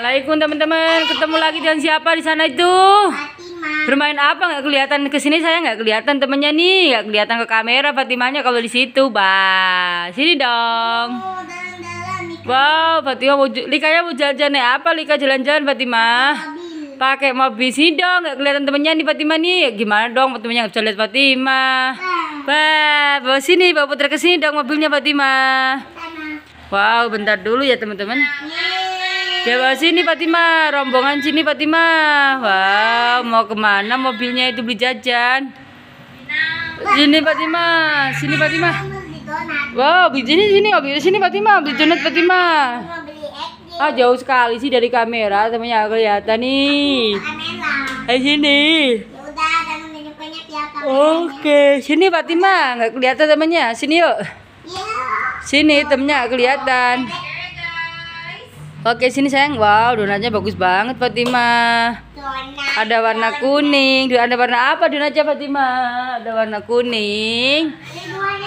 Assalamualaikum teman-teman. Ketemu lagi dengan siapa di sana itu? Fatima. Bermain apa nggak kelihatan ke sini saya nggak kelihatan temennya nih nggak kelihatan ke kamera Fatimanya kalau di situ ba, sini dong. Oh, wow Fatima mau ya mau jalan-jalan ya apa Lika jalan-jalan Fatima? Pakai mobil sini dong nggak kelihatan temennya nih Fatima nih ya, gimana dong temennya nggak bisa lihat Fatima. Nah. Ba, bawa sini bawa putra ke sini dong mobilnya Fatima. Wow bentar dulu ya teman-teman. Jawa sini Fatima, rombongan sini Fatima. Wow, mau kemana mobilnya itu beli jajan? Sini Fatima, sini Fatima. Wow, beli sini sini, beli sini Fatima, beli donat Fatima. Ah jauh sekali sih dari kamera temennya kelihatan nih. Eh sini. Oke, sini Fatima, nggak kelihatan temennya. Sini yuk. Iya. Sini temennya kelihatan. Oke sini sayang Wow donatnya bagus banget Fatima Donat Ada warna donat. kuning Ada warna apa donatnya Fatima Ada warna kuning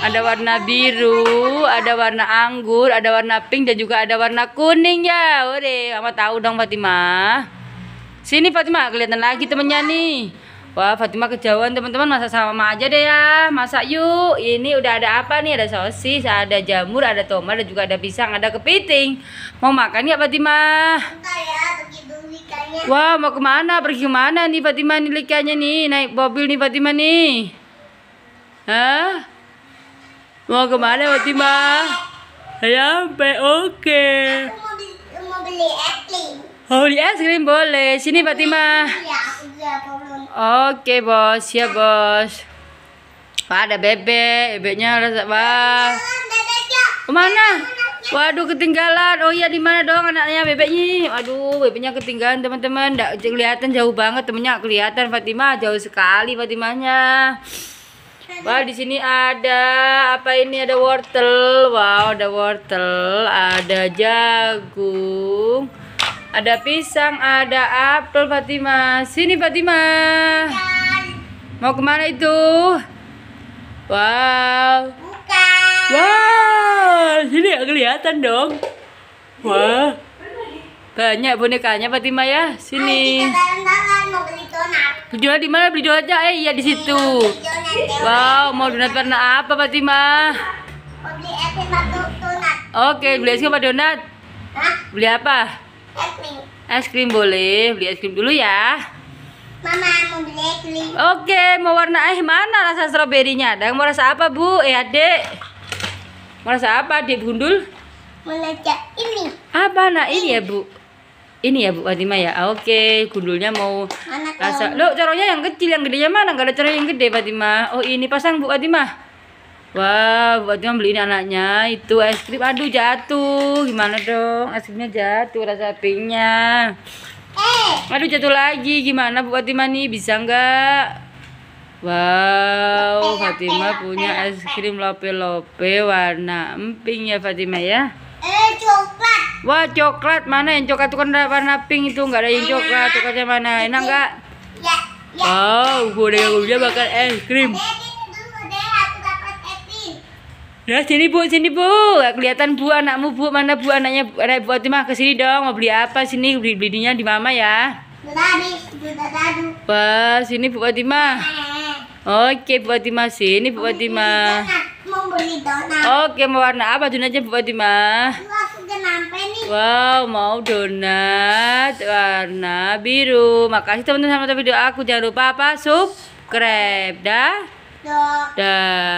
Ada warna biru Ada warna anggur Ada warna pink Dan juga ada warna kuning ya Ode Mama tahu dong Fatima Sini Fatima kelihatan lagi temennya nih Wah, Fatima kejauhan teman-teman. Masak sama aja deh ya. Masak yuk. Ini udah ada apa nih? Ada sosis, ada jamur, ada tomat, dan juga ada pisang, ada kepiting. Mau makan ya, Fatima? Wah, mau kemana? Pergi kemana nih, Fatima? Nih likanya nih. Naik mobil nih, Fatima nih. Hah? Mau kemana, Fatima? Ya, oke. Aku mau, beli, mau beli Oh, di es krim boleh. Sini Fatima. Iya, Oke, Bos. Ya, Bos. Wah, ada bebek. Bebeknya ada wah. Kemana? Ya. Waduh, ketinggalan. Oh iya, di mana dong anaknya bebeknya? Waduh bebeknya ketinggalan, teman-teman. Enggak -teman. kelihatan jauh banget temennya. Kelihatan Fatima jauh sekali Fatimanya. Wah, di sini ada apa ini? Ada wortel. Wow, ada wortel, ada jagung ada pisang, ada apel Fatima. Sini Fatima. Mau kemana itu? Wow. Bukan. Wow, sini ya kelihatan dong. Wah. Wow. Banyak bonekanya Fatima ya. Sini. Beli donat di mana? Beli donat aja. Eh, iya di iya, situ. Wow, mau donat warna apa Fatima? Mau beli es krim donat. Oke, beli es krim donat. Beli apa? es krim es krim boleh beli es krim dulu ya Mama mau beli es krim oke mau warna eh mana rasa stroberinya ada mau rasa apa bu eh adek mau rasa apa adek gundul mau rasa ini apa nah ini, ini ya bu ini ya Bu Fatimah ya. Oke, gundulnya mau rasa. Lo caranya yang kecil, yang gedenya mana? Enggak ada cara yang gede Fatimah. Oh, ini pasang Bu Fatimah. Wah, wow, buat yang beliin anaknya itu es krim. Aduh, jatuh. Gimana dong? Es krimnya jatuh rasa pinknya. Eh. Aduh, jatuh lagi. Gimana Bu Fatima nih? Bisa nggak? Wow, Fatima punya es krim lope-lope warna emping ya Fatima ya. Eh, coklat. Wah, coklat. Mana yang coklat itu kan warna pink itu enggak ada yang coklat. Coklatnya mana? Enak nggak? Ya, ya. Oh, gue udah bakal es krim. Ya sini bu, sini bu, kelihatan bu anakmu bu mana bu anaknya anak bu Fatimah ke sini dong mau beli apa sini beli belinya di mama ya. Wah sini bu Fatimah. Oke bu Fatimah sini bu Fatimah. Oke mau warna apa donatnya bu Fatimah? Wow mau donat warna biru. Makasih teman-teman sama video aku jangan lupa apa subscribe dah. Dah.